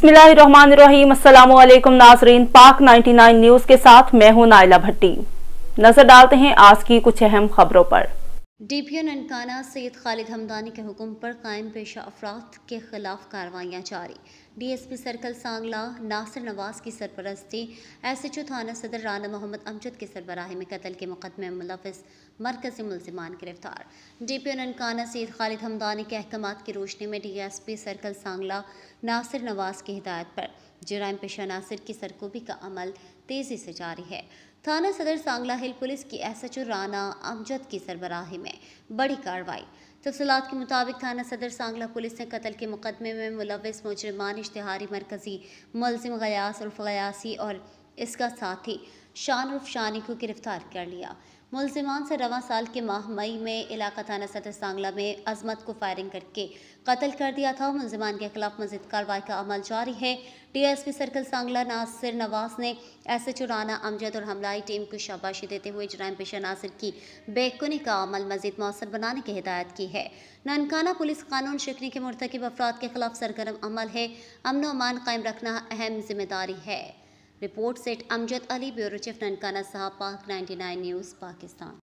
बिस्मिल्लाहिर्रहमानिर्रहीम अस्सलाम वालेकुम नाजरीन पाक 99 न्यूज़ के साथ मैं हूं नाइला भट्टी नज़र डालते हैं आज की कुछ अहम खबरों पर डी पी ओ ननकाना सैद खालिद हमदानी के हुक्म पर कायम पेशा अफराद के खिलाफ कार्रवाइयाँ जारी D S P circle Sangla Nasir Nawaz की सरपरस्ती एस एच ओ थाना सदर राना मोहम्मद अमजद के सरबराहे में कत्ल के मुकदमे में मुलविस मरकजी मुलजमान गिरफ्तार डी पी ओ ननकाना सैद खालिद हमदानी के अहकाम की रोशनी में D S P circle Sangla Nasir Nawaz की हिदायत पर जराम पेशा नासिर की सरकोबी का अमल तेज़ी से जारी है थाना सदर सांगला हिल पुलिस की एसएचओ राना अमजद की सरबराही में बड़ी कार्रवाई तफसलत के मुताबिक थाना सदर सांगला पुलिस ने कत्ल के मुकदमे में मुलविस मुजरमान इश्तहारी मरकज़ी मुलिम गयास उर्फ गयासी और इसका साथी शानरुफ शानी को गिरफ्तार कर लिया मुलजमान से रवा साल के माह मई में इलाका थाना सदर सांगला में अजमत को फायरिंग करके कत्ल कर दिया था मुलजमान के खिलाफ मजदूर कार्रवाई का अमल जारी है डीएसपी सर्कल सांगला नासिर नवाज ने एस एच चुराना अमजद और हमलाई टीम को शाबाशी देते हुए जराम पेशा नासिर की बेकुनी का अमल मजीद मौसर बनाने की हिदायत की है ननकाना पुलिस कानून शिकनी के मरतकब अफराद के खिलाफ सरगर्म अमल है अमन अमान कायम रखना अहम जिम्मेदारी है रिपोर्ट सेट Amjad Ali bureau chief Nankana Sahib Pak 99 news Pakistan